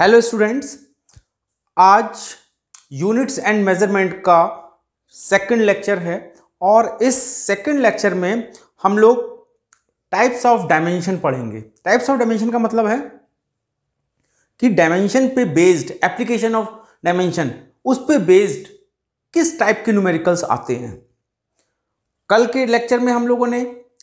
hello students आज units and measurement का second lecture है और इस सेकंड लेक्चर में हम लोग टाइप्स ऑफ डायमेंशन पढ़ेंगे टाइप्स ऑफ डायमेंशन का मतलब है कि डायमेंशन पे बेस्ड एप्लीकेशन ऑफ डायमेंशन उस पे बेस्ड किस टाइप के न्यूमेरिकल्स आते हैं कल के लेक्चर में हम लोगों ने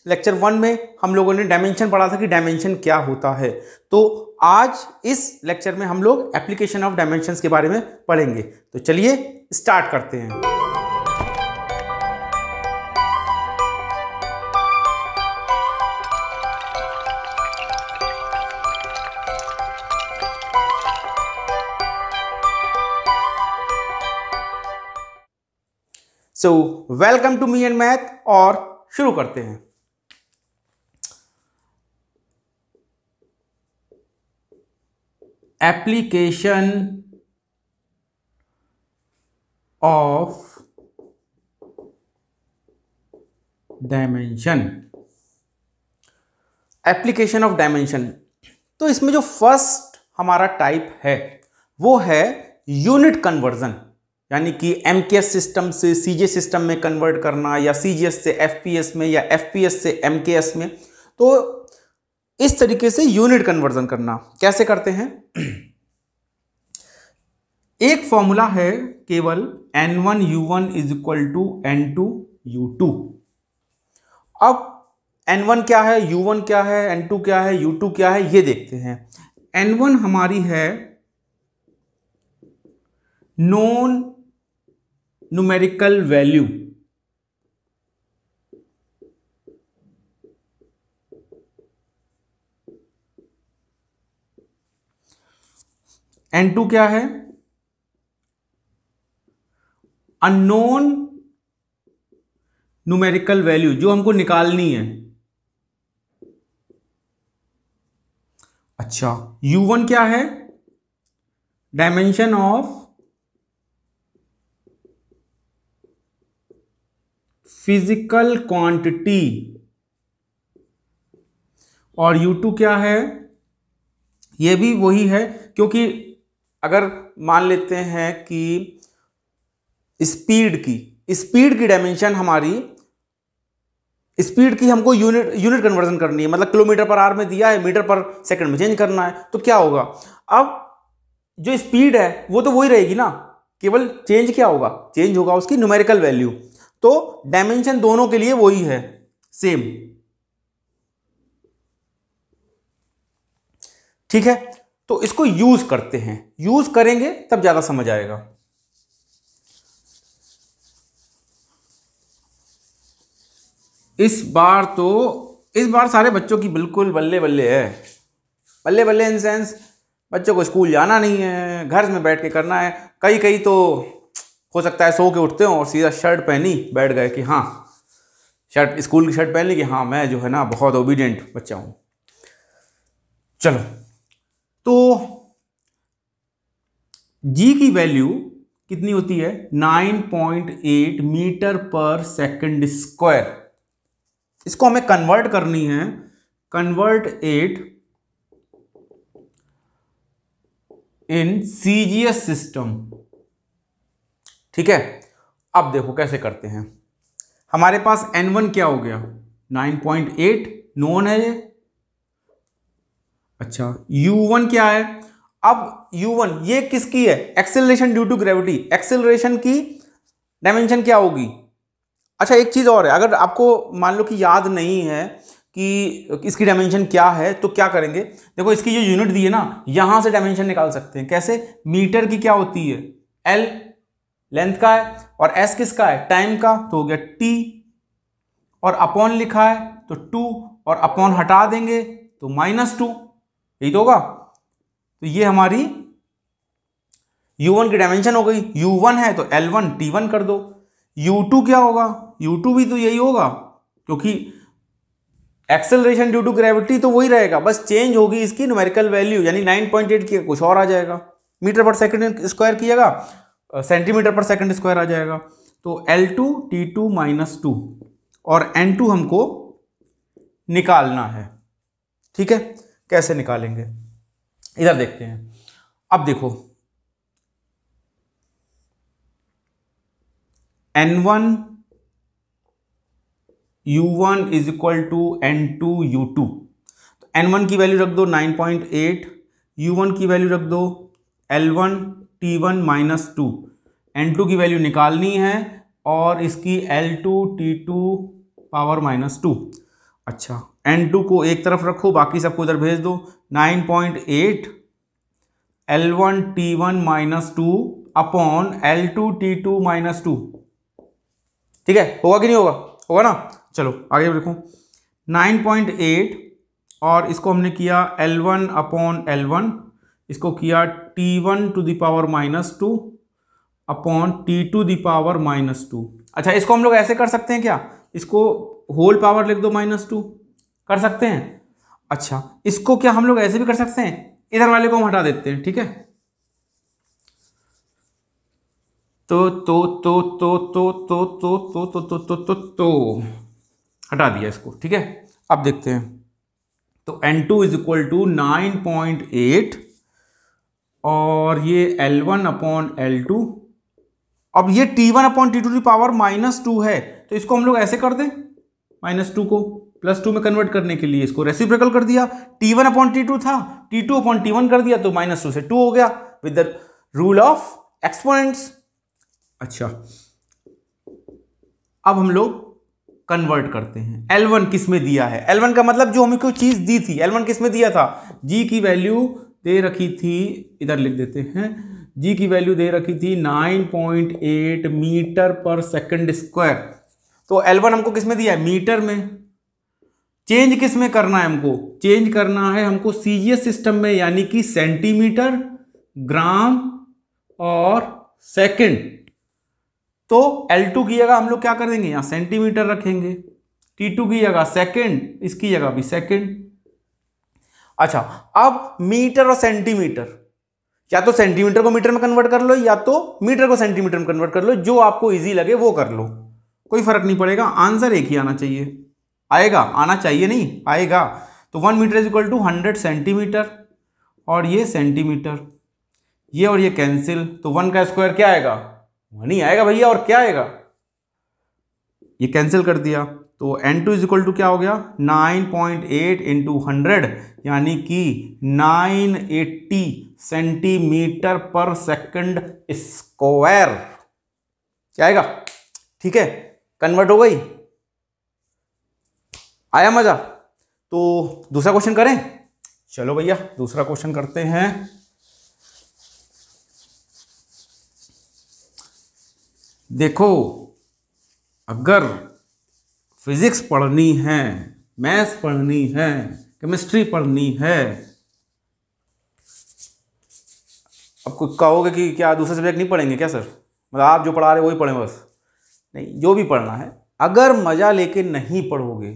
लेक्चर वन में हम लोगों ने डायमेंशन पढ़ा था कि डायमेंशन क्या होता है तो आज इस लेक्चर में हम लोग एप्लीकेशन ऑफ डायमेंशंस के बारे में पढ़ेंगे तो चलिए स्टार्ट करते हैं so welcome to me and math और शुरू करते हैं application of dimension application of dimension तो इसमें जो फर्स्ट हमारा टाइप है वो है यूनिट कन्वर्जन यानी कि एम सिस्टम से सी सिस्टम में कन्वर्ट करना या सी से एफ पी एस में या एफ पी एस से एम के एस में तो इस तरीके से यूनिट कन्वर्जन करना कैसे करते हैं एक फॉर्मूला है केवल N one U one is equal to N two U two अब एन वन क्या है यू वन क्या है एन टू क्या है यू टू क्या है ये देखते हैं एन वन हमारी है non numerical value N two क्या है अननोन न्यूमेरिकल वैल्यू जो हमको निकालनी है अच्छा U1 क्या है डायमेंशन ऑफ फिजिकल क्वांटिटी और U2 क्या है ये भी वही है क्योंकि अगर मान लेते हैं कि स्पीड की स्पीड की डायमेंशन हमारी स्पीड की हमको यूनिट यूनिट कन्वर्जन करनी है मतलब किलोमीटर पर आर में दिया है मीटर पर सेकंड में चेंज करना है तो क्या होगा अब जो स्पीड है वो तो वही रहेगी ना केवल चेंज क्या होगा चेंज होगा उसकी न्यूमेरिकल वैल्यू तो डायमेंशन दोनों के लिए वही है सेम ठीक है तो इसको यूज़ करते हैं यूज़ करेंगे तब ज़्यादा समझ आएगा इस बार तो इस बार सारे बच्चों की बिल्कुल बल्ले बल्ले है बल्ले बल्ले इन सेंस बच्चों को स्कूल जाना नहीं है घर में बैठ के करना है कई कई तो हो सकता है सो के उठते हो और सीधा शर्ट पहनी बैठ गए कि हाँ शर्ट स्कूल की शर्ट पहन ली कि हाँ मैं जो है ना बहुत ओबीडियंट बच्चा हूँ चलो तो जी की वैल्यू कितनी होती है 9.8 मीटर पर सेकंड स्क्वायर इसको हमें कन्वर्ट करनी है convert it in CGS system ठीक है अब देखो कैसे करते हैं हमारे पास n1 क्या हो गया 9.8 नोन है ये अच्छा u1 क्या है अब u1 ये किसकी है acceleration due to gravity acceleration की डायमेंशन क्या होगी अच्छा एक चीज़ और है अगर आपको मान लो कि याद नहीं है कि इसकी डायमेंशन क्या है तो क्या करेंगे देखो इसकी जो यूनिट दी है ना यहाँ से डायमेंशन निकाल सकते हैं कैसे मीटर की क्या होती है एल लेंथ का है और एस किसका है टाइम का तो हो गया टी और अपॉन लिखा है तो टू और अपॉन हटा देंगे तो माइनस टू यही तो होगा तो ये हमारी U1 की डायमेंशन हो गई U1 है तो L1 T1 कर दो U2 क्या होगा U2 भी तो यही होगा क्योंकि एक्सेलरेशन ड्यू टू ग्रेविटी तो वही रहेगा बस चेंज होगी इसकी न्यूमेरिकल वैल्यू यानी 9.8 की कुछ और आ जाएगा मीटर पर सेकंड स्क्वायर किएगा सेंटीमीटर पर सेकंड स्क्वायर आ जाएगा तो L2 T2 माइनस टू और N2 हमको निकालना है ठीक है कैसे निकालेंगे इधर देखते हैं अब देखो N one U one is equal to N two U two तो एन वन की वैल्यू रख दो nine point eight U one की वैल्यू रख दो L one T one minus two N two की वैल्यू निकालनी है और इसकी L two T two power minus two अच्छा एन टू को एक तरफ रखो बाकी सबको इधर भेज दो nine point eight L one T one minus two upon L two T two minus two ठीक है होगा कि नहीं होगा होगा ना चलो आगे देखो नाइन पॉइंट एट और इसको हमने किया L one upon L one इसको किया T one to the power minus two upon T two the power minus two अच्छा इसको हम लोग ऐसे कर सकते हैं क्या इसको होल पावर लिख दो माइनस टू कर सकते हैं अच्छा इसको क्या हम लोग ऐसे भी कर सकते हैं इधर वाले को हम हटा देते हैं ठीक है तो तो तो तो तो तो तो तो तो तो तो तो तो हटा दिया इसको ठीक है अब देखते हैं तो N two is equal to nine point eight और ये L one upon L two अब ये t1 one upon T two की पावर माइनस टू है तो इसको हम लोग ऐसे कर दें माइनस टू को प्लस टू में कन्वर्ट करने के लिए इसको रेसिप्रिकल कर दिया t1 one upon T two था T two upon T one कर दिया तो माइनस टू से टू हो गया with the rule of exponents अच्छा अब हम लोग कन्वर्ट करते हैं L1 किस में दिया है L1 का मतलब जो हमें कोई चीज़ दी थी L1 किस में दिया था G की वैल्यू दे रखी थी इधर लिख देते हैं जी की वैल्यू दे रखी थी 9.8 मीटर पर सेकंड स्क्वायर तो L1 हमको किस में दिया है मीटर में चेंज किस में करना है हमको चेंज करना है हमको सी सिस्टम में यानी कि सेंटीमीटर ग्राम और सेकंड तो L2 की जगह हम लोग क्या कर देंगे यहाँ सेंटीमीटर रखेंगे T2 की जगह सेकंड इसकी जगह भी सेकंड अच्छा अब मीटर और सेंटीमीटर या तो सेंटीमीटर को मीटर में कन्वर्ट कर लो या तो मीटर को सेंटीमीटर में कन्वर्ट कर लो जो आपको ईजी लगे वो कर लो कोई फर्क नहीं पड़ेगा आंसर एक ही आना चाहिए आएगा आना चाहिए नहीं आएगा तो one metre is equal to hundred centimetre और ये सेंटीमीटर ये और ये कैंसिल तो वन का स्क्वायर क्या आएगा वन ही आएगा भैया और क्या आएगा ये कैंसिल कर दिया तो N two is equal to क्या हो गया nine point eight into hundred यानी कि nine eighty centimetre per second square क्या आएगा ठीक है कन्वर्ट हो गई आया मजा तो दूसरा क्वेश्चन करें चलो भैया दूसरा क्वेश्चन करते हैं देखो अगर फिज़िक्स पढ़नी है मैथ्स पढ़नी है केमिस्ट्री पढ़नी है अब कुछ कहोगे कि क्या दूसरे सब्जेक्ट नहीं पढ़ेंगे क्या सर मतलब आप जो पढ़ा रहे वही पढ़ें बस नहीं जो भी पढ़ना है अगर मज़ा लेके नहीं पढ़ोगे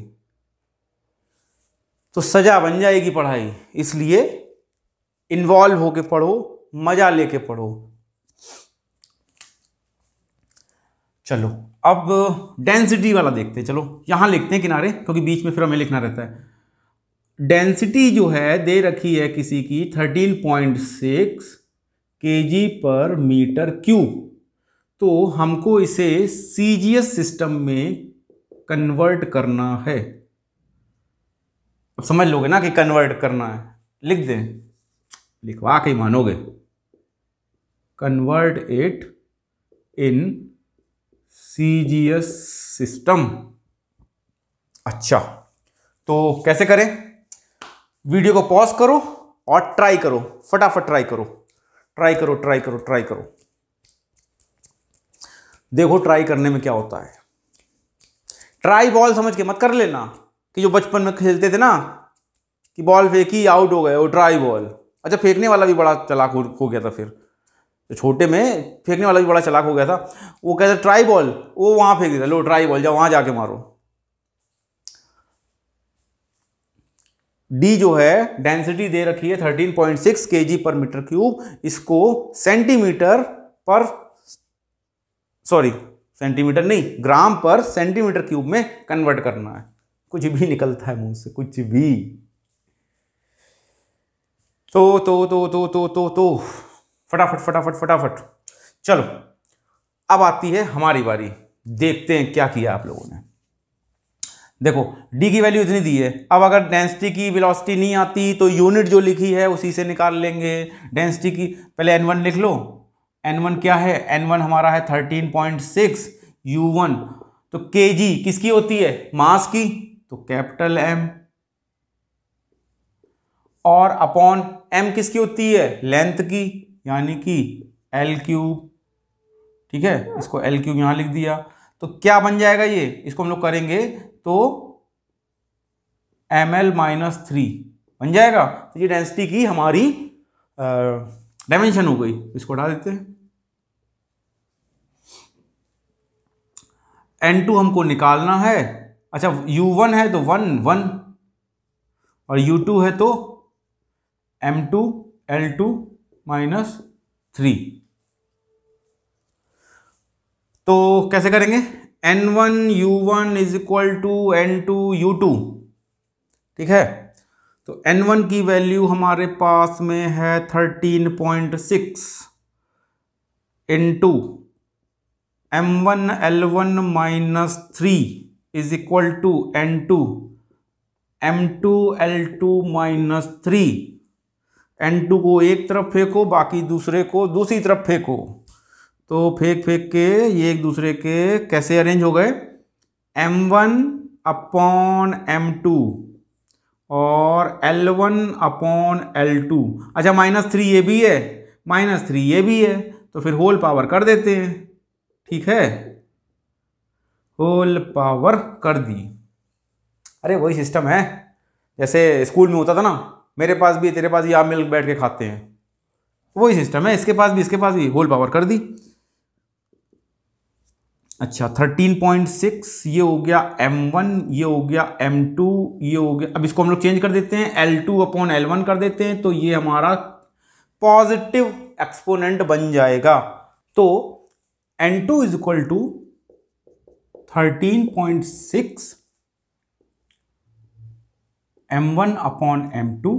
तो सज़ा बन जाएगी पढ़ाई इसलिए इन्वॉल्व होके पढ़ो मज़ा लेके पढ़ो चलो अब डेंसिटी वाला देखते हैं चलो यहाँ लिखते हैं किनारे क्योंकि बीच में फिर हमें लिखना रहता है डेंसिटी जो है दे रखी है किसी की 13.6 जी पर मीटर क्यूब तो हमको इसे सी सिस्टम में कन्वर्ट करना है अब समझ लोगे ना कि कन्वर्ट करना है लिख दें लिखवा के मानोगे convert it in C G S system अच्छा तो कैसे करें वीडियो को पॉज करो और ट्राई करो फटाफट ट्राई करो ट्राई करो ट्राई करो ट्राई करो देखो ट्राई करने में क्या होता है ट्राई बॉल समझ के मत कर लेना कि जो बचपन में खेलते थे ना कि बॉल फेंकी आउट हो गए वो ट्राई बॉल अच्छा फेंकने वाला भी बड़ा चलाक हो गया था फिर तो छोटे में फेंकने वाला भी बड़ा चलाक हो गया था वो कहता ट्राई बॉल वो वहां फेंक देता लो ट्राई बॉल जाओ वहां जाके मारो डी जो है डेंसिटी दे रखी है 13.6 पॉइंट पर मीटर क्यूब इसको सेंटीमीटर पर सॉरी सेंटीमीटर नहीं ग्राम पर सेंटीमीटर क्यूब में कन्वर्ट करना है कुछ भी निकलता है मुंह से कुछ भी तो तो तो तो तो तो, तो, तो फटाफट फटाफट फटाफट चलो अब आती है हमारी बारी देखते हैं क्या किया आप लोगों ने देखो डी की वैल्यू इतनी दी है अब अगर डेंसिटी की वेलोसिटी नहीं आती तो यूनिट जो लिखी है उसी से निकाल लेंगे डेंसिटी की पहले एन वन लिख लो एन वन क्या है एन वन हमारा है thirteen point six U one तो के जी किसकी होती है मास की तो कैपिटल एम और अपॉन एम किसकी होती है लेंथ की यानी कि एल क्यूब ठीक है इसको एल क्यूब यहाँ लिख दिया तो क्या बन जाएगा ये इसको हम लोग करेंगे तो एम एल माइनस थ्री बन जाएगा तो ये डेंसिटी की हमारी डायमेंशन हो गई इसको हटा देते हैं एन टू हमको निकालना है अच्छा यू वन है तो वन वन और यू टू है तो M two L two minus three तो कैसे करेंगे N one U one is equal to N two U two ठीक है तो एन वन की वैल्यू हमारे पास में है thirteen point six into M one L one minus three is equal to N two M two L two minus three N two को एक तरफ फेंको बाकी दूसरे को दूसरी तरफ फेंको तो फेंक फेंक के ये एक दूसरे के कैसे अरेंज हो गए M one upon M two और L one upon L two अच्छा माइनस थ्री ये भी है माइनस थ्री ये भी है तो फिर होल पावर कर देते हैं ठीक है होल पावर कर दी अरे वही सिस्टम है जैसे स्कूल में होता था ना मेरे पास भी तेरे पास भी आप मिल बैठ के खाते हैं वही सिस्टम है इसके पास भी इसके पास भी होल पावर कर दी अच्छा थर्टीन पॉइंट सिक्स ये हो गया एम वन ये हो गया एम टू ये हो गया अब इसको हम लोग चेंज कर देते हैं L two upon L one कर देते हैं तो ये हमारा पॉजिटिव एक्सपोनेंट बन जाएगा तो N two is equal to thirteen point six m1 upon m2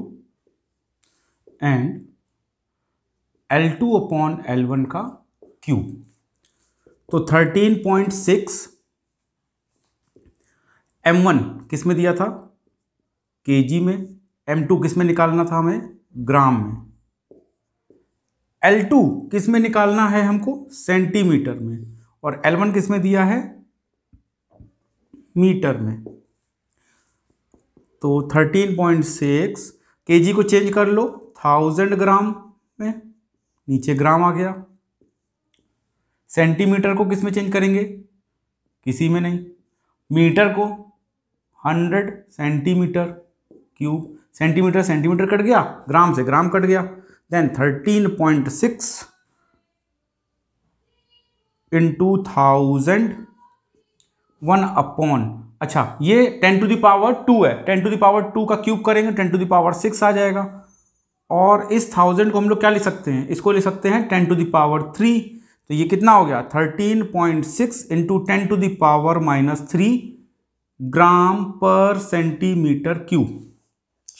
and L2 upon L1 का क्यूब तो 13.6 वन किस में दिया था जी में M2 किस में निकालना था हमें ग्राम में L2 किस में निकालना है हमको सेंटीमीटर में और L1 किस में दिया है मीटर में तो थर्टीन पॉइंट सिक्स के जी को चेंज कर लो थाउजेंड ग्राम में नीचे ग्राम आ गया सेंटीमीटर को किस में चेंज करेंगे किसी में नहीं मीटर को hundred centimetre cube centimetre centimetre cut गया ग्राम से ग्राम कट गया then thirteen point six into thousand one upon अच्छा ये टेन टू दावर टू है टेन टू दावर टू का क्यूब करेंगे टेन टू दावर सिक्स आ जाएगा और इस थाउजेंड को हम लोग क्या ले सकते हैं इसको ले सकते हैं टेन टू दावर थ्री तो ये कितना हो गया thirteen point six into ten to the power minus three gram पर सेंटीमीटर क्यूब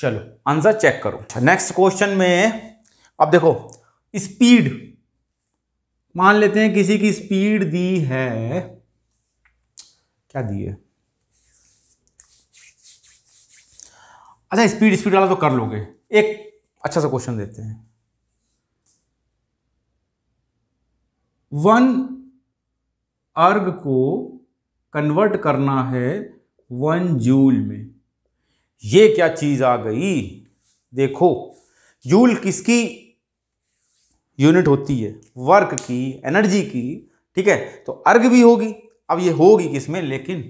चलो आंसर चेक करो अच्छा, नेक्स्ट क्वेश्चन में अब देखो स्पीड मान लेते हैं किसी की स्पीड दी है क्या दी है अच्छा स्पीड स्पीड वाला तो कर लोगे एक अच्छा सा क्वेश्चन देते हैं वन अर्ग को कन्वर्ट करना है वन जूल में ये क्या चीज आ गई देखो जूल किसकी यूनिट होती है वर्क की एनर्जी की ठीक है तो अर्ग भी होगी अब ये होगी किसमें लेकिन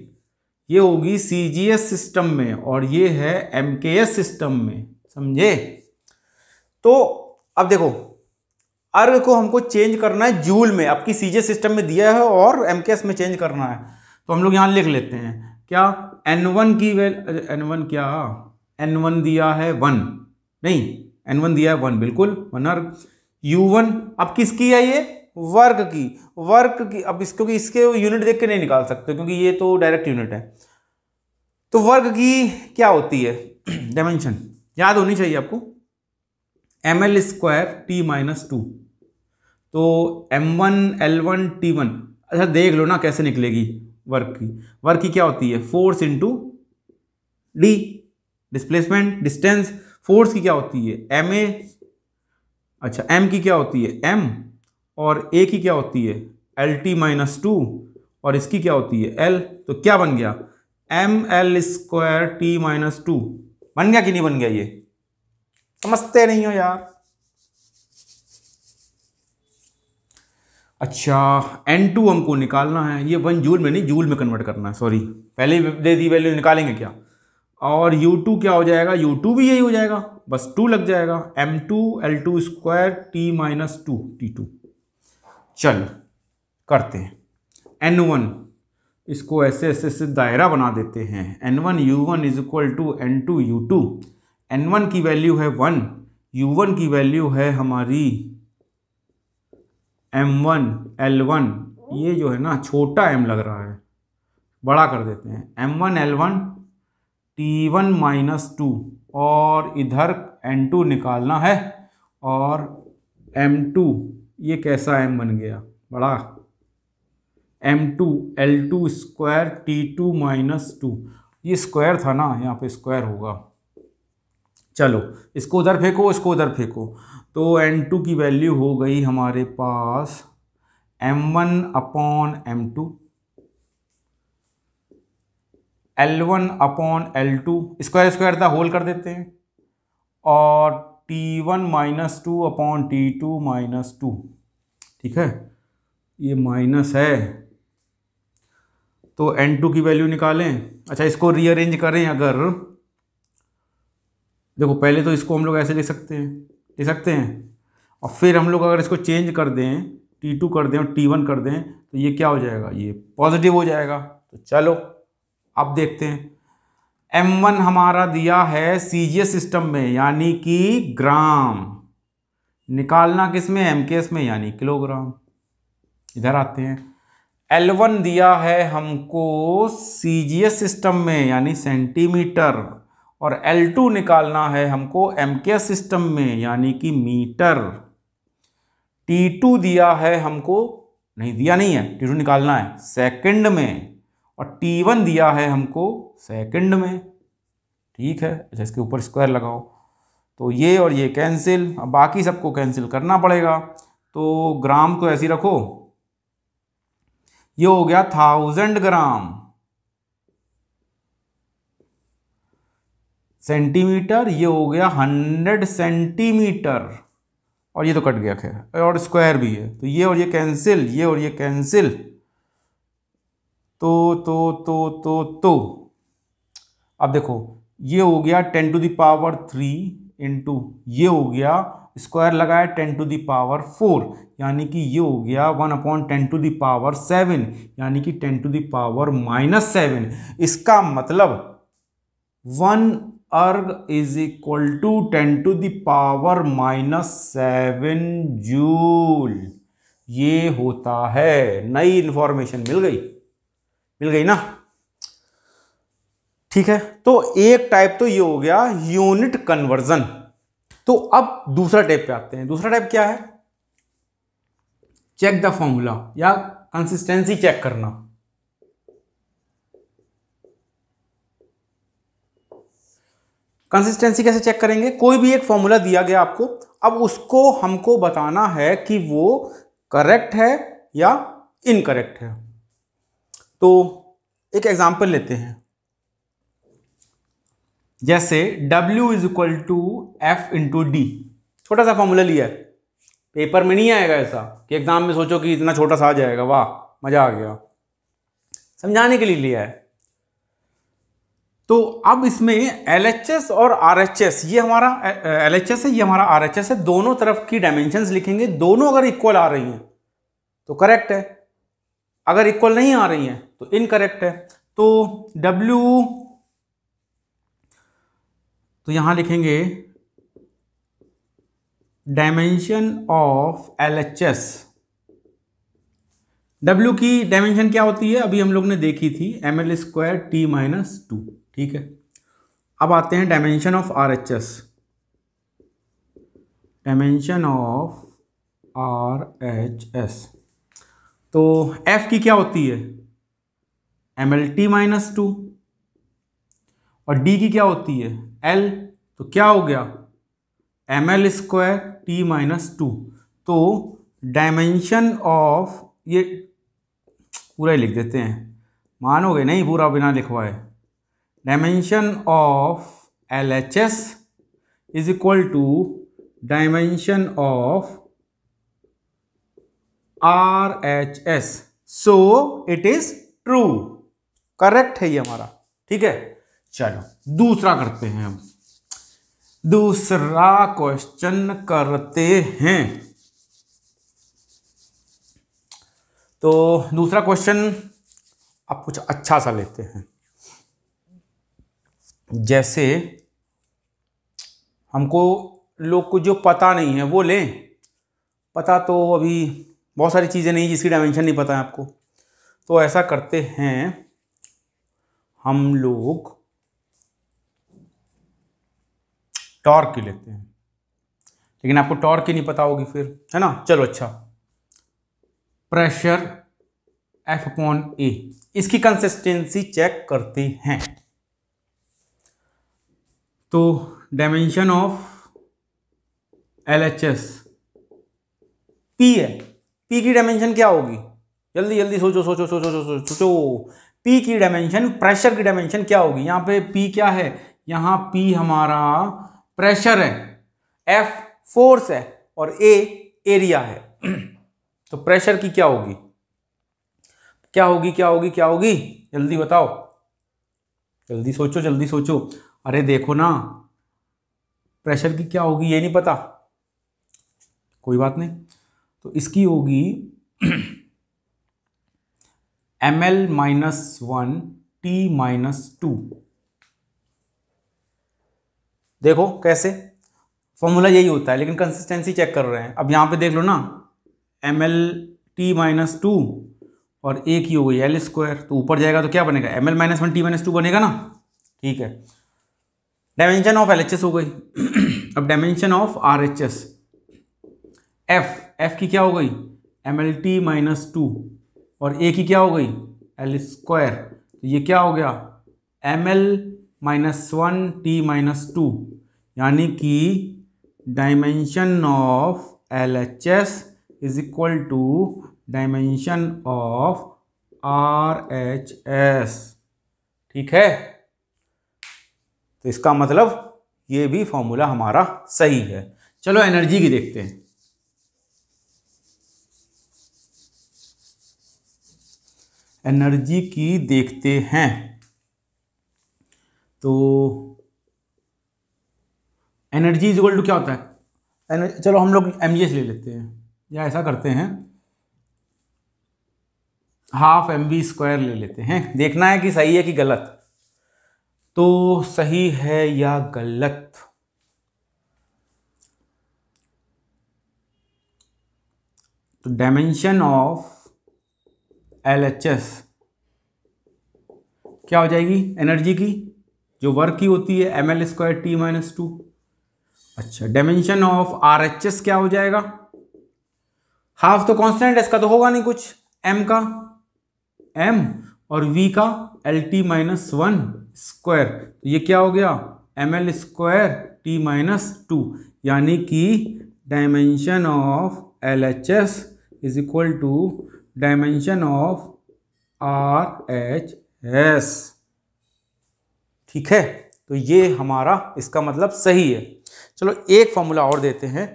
ये होगी सी सिस्टम में और ये है एम सिस्टम में समझे तो अब देखो अर्ग को हमको चेंज करना है जूल में आपकी सी सिस्टम में दिया है और एम में चेंज करना है तो हम लोग यहाँ लिख लेते हैं क्या एन वन की वे एन वन क्या एन वन दिया है वन नहीं एन वन दिया है वन बिल्कुल वन अर्ग यू वन अब किसकी है ये वर्क की वर्क की अब इस क्योंकि इसके यूनिट देख के नहीं निकाल सकते क्योंकि ये तो डायरेक्ट यूनिट है तो वर्क की क्या होती है डायमेंशन याद होनी चाहिए आपको M L square T minus two तो M one L one T one अच्छा देख लो ना कैसे निकलेगी वर्क की वर्क की क्या होती है force into D displacement distance force की क्या होती है एम ए अच्छा एम की क्या होती है एम और ए की क्या होती है एल टी माइनस टू और इसकी क्या होती है एल तो क्या बन गया M L square T minus two बन गया कि नहीं बन गया ये समझते नहीं हो यार अच्छा एन टू हमको निकालना है ये वन जूल में नहीं जूल में कन्वर्ट करना है सॉरी पहले दे दी वैल्यू निकालेंगे क्या और यू टू क्या हो जाएगा यू टू भी यही हो जाएगा बस टू लग जाएगा M two L two square T minus two T two चल करते हैं एन वन इसको ऐसे ऐसे ऐसे दायरा बना देते हैं N one U one is equal to N two U two N one की वैल्यू है वन यू वन की वैल्यू है हमारी एम वन एल वन ये जो है ना छोटा एम लग रहा है बड़ा कर देते हैं M one L one T one minus two और इधर एन टू निकालना है और एम टू ये कैसा एम बन गया बड़ा M two L two square T two minus two ये स्क्वायर था ना यहाँ पे स्क्वायर होगा चलो इसको उधर फेंको इसको उधर फेंको तो एन टू की वैल्यू हो गई हमारे पास M one upon M two L one upon L two square square था होल कर देते हैं और T one minus two upon T two minus two ठीक है ये माइनस है तो एन टू की वैल्यू निकालें अच्छा इसको रीअरेंज करें अगर देखो पहले तो इसको हम लोग ऐसे लिख सकते हैं लिख सकते हैं और फिर हम लोग अगर इसको चेंज कर दें टी टू कर दें और टी वन कर दें तो ये क्या हो जाएगा ये पॉजिटिव हो जाएगा तो चलो अब देखते हैं M1 हमारा दिया है सी सिस्टम में यानी कि ग्राम निकालना किस में एम में यानी किलोग्राम इधर आते हैं L1 दिया है हमको सी सिस्टम में यानी सेंटीमीटर और L2 निकालना है हमको एम के एस सिस्टम में यानी कि मीटर T2 दिया है हमको नहीं दिया नहीं है T2 निकालना है सेकंड में और T1 दिया है हमको सेकंड में ठीक है अच्छा इसके ऊपर स्क्वायर लगाओ तो ये और ये कैंसिल अब बाकी सबको कैंसिल करना पड़ेगा तो ग्राम को ऐसी रखो ये हो गया थाउजेंड ग्राम सेंटीमीटर ये हो गया हंड्रेड सेंटीमीटर और ये तो कट गया खैर और स्क्वायर भी है तो ये और ये कैंसिल ये और ये कैंसिल तो तो तो तो तो अब देखो ये हो गया ten to the power three into ये हो गया स्क्वायर लगाया टेन टू दावर फोर यानी कि ये हो गया one upon ten to the power seven यानी कि ten to the power minus seven इसका मतलब one erg is equal to ten to the power minus seven joule ये होता है नई इन्फॉर्मेशन मिल गई मिल गई ना ठीक है तो एक टाइप तो ये हो गया यूनिट कन्वर्जन तो अब दूसरा टाइप पे आते हैं दूसरा टाइप क्या है चेक द फॉर्मूला या कंसिस्टेंसी चेक करना कंसिस्टेंसी कैसे चेक करेंगे कोई भी एक फॉर्मूला दिया गया आपको अब उसको हमको बताना है कि वो करेक्ट है या इनकरेक्ट है तो एक एग्जाम्पल लेते हैं जैसे W is equal to F into D छोटा सा फॉर्मूला लिया है पेपर में नहीं आएगा ऐसा कि एग्जाम में सोचो कि इतना छोटा सा आ जाएगा वाह मज़ा आ गया समझाने के लिए लिया है तो अब इसमें एल और आर ये हमारा एल है ये हमारा आर है दोनों तरफ की डायमेंशन लिखेंगे दोनों अगर इक्वल आ रही हैं तो करेक्ट है अगर इक्वल नहीं आ रही हैं तो इनकरेक्ट है तो W तो यहां लिखेंगे dimension of L H S W की डायमेंशन क्या होती है अभी हम लोग ने देखी थी M L square T minus two ठीक है अब आते हैं dimension of R H S dimension of R H S तो एफ की क्या होती है M L T minus two और डी की क्या होती है एल तो क्या हो गया M L square T minus two तो डायमेंशन ऑफ ये पूरा ही लिख देते हैं मानोगे नहीं पूरा बिना लिखवाए dimension of L H S is equal to dimension of R H S so it is true correct है ये हमारा ठीक है चलो दूसरा करते हैं हम दूसरा क्वेश्चन करते हैं तो दूसरा क्वेश्चन आप कुछ अच्छा सा लेते हैं जैसे हमको लोग को जो पता नहीं है वो लें पता तो अभी बहुत सारी चीज़ें नहीं जिसकी डायमेंशन नहीं पता है आपको तो ऐसा करते हैं हम लोग टॉर्क की लेते हैं लेकिन आपको टॉर्क की नहीं पता होगी फिर है ना चलो अच्छा प्रेशर एफ अपॉन ए इसकी कंसिस्टेंसी चेक करते हैं तो dimension of L H S P है पी की डायमेंशन क्या होगी जल्दी जल्दी सोचो सोचो सोचो सोचो सोचो पी की डायमेंशन प्रेशर की डायमेंशन क्या होगी यहाँ पे पी क्या है यहाँ पी हमारा प्रेशर है एफ फोर्स है और ए एरिया है तो प्रेशर की क्या होगी क्या होगी क्या होगी क्या होगी जल्दी बताओ जल्दी सोचो जल्दी सोचो अरे देखो ना प्रेशर की क्या होगी ये नहीं पता कोई बात नहीं तो इसकी होगी M L minus one T minus two देखो कैसे फॉर्मूला यही होता है लेकिन कंसिस्टेंसी चेक कर रहे हैं अब यहां पे देख लो ना M L T minus two और एक ही हो गई एल स्क्वायर तो ऊपर जाएगा तो क्या बनेगा M L minus one T minus two बनेगा ना ठीक है dimension of L H S हो गई अब dimension of R H S F F की क्या हो गई M L T minus two और ए की क्या हो गई एल स्क्वायर तो ये क्या हो गया M L minus one T minus two यानी कि dimension of L H S is equal to dimension of R H S ठीक है तो इसका मतलब ये भी फॉर्मूला हमारा सही है चलो एनर्जी की देखते हैं एनर्जी की देखते हैं तो एनर्जी इज टू क्या होता है एनर्जी चलो हम लोग एम ले लेते हैं या ऐसा करते हैं हाफ एम वी स्क्वायर ले लेते हैं देखना है कि सही है कि गलत तो सही है या गलत तो डायमेंशन ऑफ एल क्या हो जाएगी एनर्जी की जो वर्क की होती है M L square T minus two अच्छा dimension of R H S क्या हो जाएगा हाफ तो कांस्टेंट है इसका तो होगा नहीं कुछ एम का एम और वी का L T minus one square तो ये क्या हो गया M L square T minus two यानी कि dimension of L H S is equal to dimension of R H S ठीक है तो ये हमारा इसका मतलब सही है चलो एक फॉर्मूला और देते हैं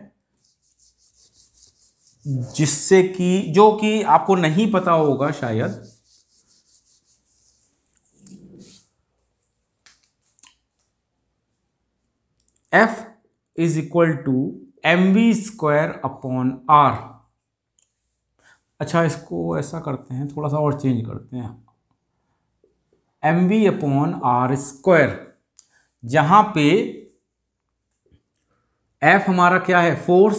जिससे कि जो कि आपको नहीं पता होगा शायद F is equal to M V square upon R अच्छा इसको ऐसा करते हैं थोड़ा सा और चेंज करते हैं M V upon R square जहाँ पे एफ हमारा क्या है फोर्स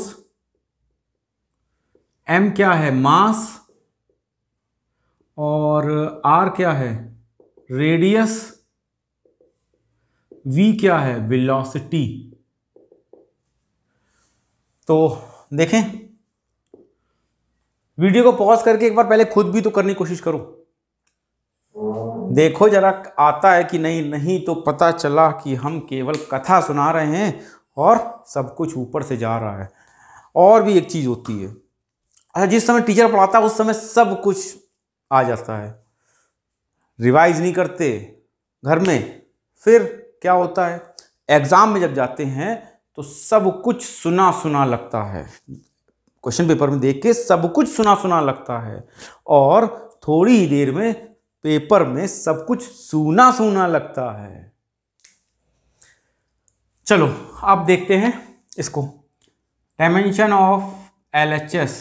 एम क्या है मास और आर क्या है रेडियस वी क्या है वेलोसिटी तो देखें वीडियो को पॉज करके एक बार पहले खुद भी तो करने की कोशिश करो देखो जरा आता है कि नहीं नहीं तो पता चला कि हम केवल कथा सुना रहे हैं और सब कुछ ऊपर से जा रहा है और भी एक चीज़ होती है अच्छा जिस समय टीचर पढ़ाता है उस समय सब कुछ आ जाता है रिवाइज नहीं करते घर में फिर क्या होता है एग्ज़ाम में जब जाते हैं तो सब कुछ सुना सुना लगता है क्वेश्चन पेपर में देख के सब कुछ सुना सुना लगता है और थोड़ी ही देर में पेपर में सब कुछ सुना सुना लगता है चलो आप देखते हैं इसको dimension of L H S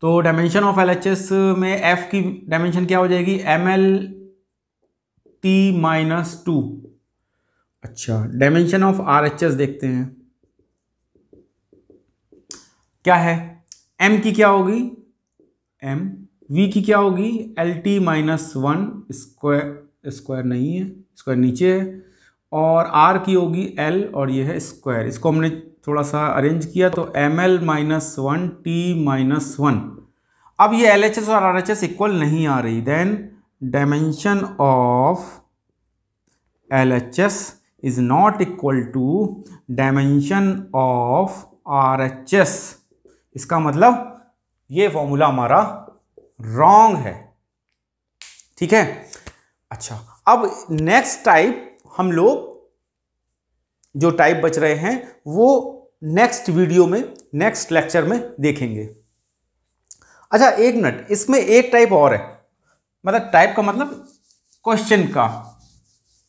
तो dimension of L H S में एफ की डायमेंशन क्या हो जाएगी M L T minus two अच्छा dimension of R H S देखते हैं क्या है एम की क्या होगी एम वी की क्या होगी L T minus one square square नहीं है स्क्वायर नीचे है और आर की होगी एल और ये है स्क्वायर इसको हमने थोड़ा सा अरेंज किया तो M L minus one T minus one अब ये एल एच एस और आर एच एस इक्वल नहीं आ रही then dimension of L H S is not equal to dimension of RHS इसका मतलब ये फॉर्मूला हमारा रॉन्ग है ठीक है अच्छा अब नेक्स्ट टाइप हम लोग जो टाइप बच रहे हैं वो नेक्स्ट वीडियो में नेक्स्ट लेक्चर में देखेंगे अच्छा एक मिनट इसमें एक टाइप और है मतलब टाइप का मतलब क्वेश्चन का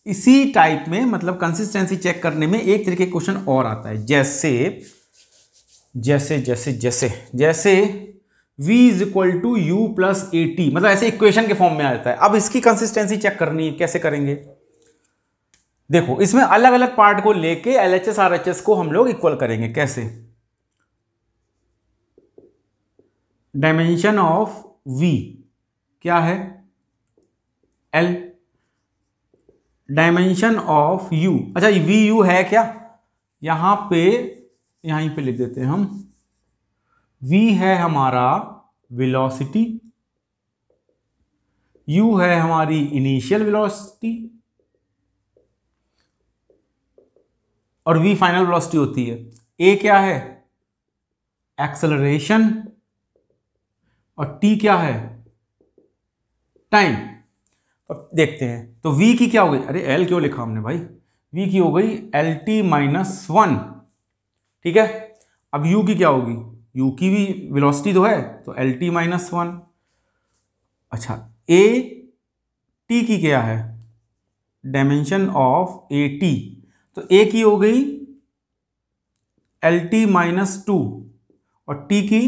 इसी टाइप में मतलब कंसिस्टेंसी चेक करने में एक तरीके क्वेश्चन और आता है जैसे जैसे जैसे जैसे जैसे v is equal to U plus A T मतलब ऐसे इक्वेशन के फॉर्म में आ जाता है अब इसकी कंसिस्टेंसी चेक करनी है कैसे करेंगे देखो इसमें अलग अलग पार्ट को लेके L H S R H S को हम लोग इक्वल करेंगे कैसे डायमेंशन ऑफ v क्या है एल डायमेंशन ऑफ यू अच्छा वी यू है क्या यहां पे यहीं पे लिख देते हैं हम वी है हमारा वेलोसिटी यू है हमारी इनिशियल वेलोसिटी और वी फाइनल वेलोसिटी होती है ए क्या है एक्सेलरेशन और टी क्या है टाइम अब देखते हैं तो v की क्या हो गई अरे l क्यों लिखा हमने भाई v की हो गई एल टी माइनस वन ठीक है अब u की क्या होगी u की भी वेलोसिटी तो है तो एल टी माइनस वन अच्छा ए टी की क्या है डायमेंशन ऑफ ए टी तो ए की हो गई एल टी माइनस टू और टी की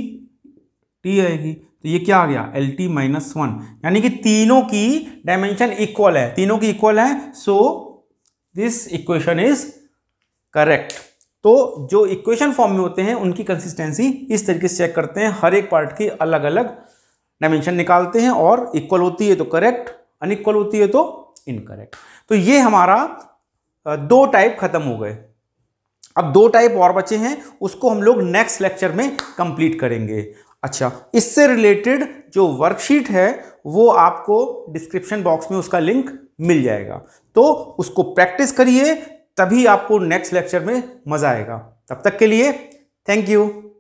टी आएगी तो ये क्या आ गया एल टी माइनस वन यानी कि तीनों की डायमेंशन इक्वल है तीनों की इक्वल है so this equation is correct तो जो इक्वेशन फॉर्म में होते हैं उनकी कंसिस्टेंसी इस तरीके से चेक करते हैं हर एक पार्ट की अलग अलग डायमेंशन निकालते हैं और इक्वल होती है तो करेक्ट अनइक्वल होती है तो इनकरेक्ट तो ये हमारा दो टाइप खत्म हो गए अब दो टाइप और बचे हैं उसको हम लोग नेक्स्ट लेक्चर में कंप्लीट करेंगे अच्छा इससे रिलेटेड जो वर्कशीट है वो आपको डिस्क्रिप्शन बॉक्स में उसका लिंक मिल जाएगा तो उसको प्रैक्टिस करिए तभी आपको नेक्स्ट लेक्चर में मज़ा आएगा तब तक के लिए थैंक यू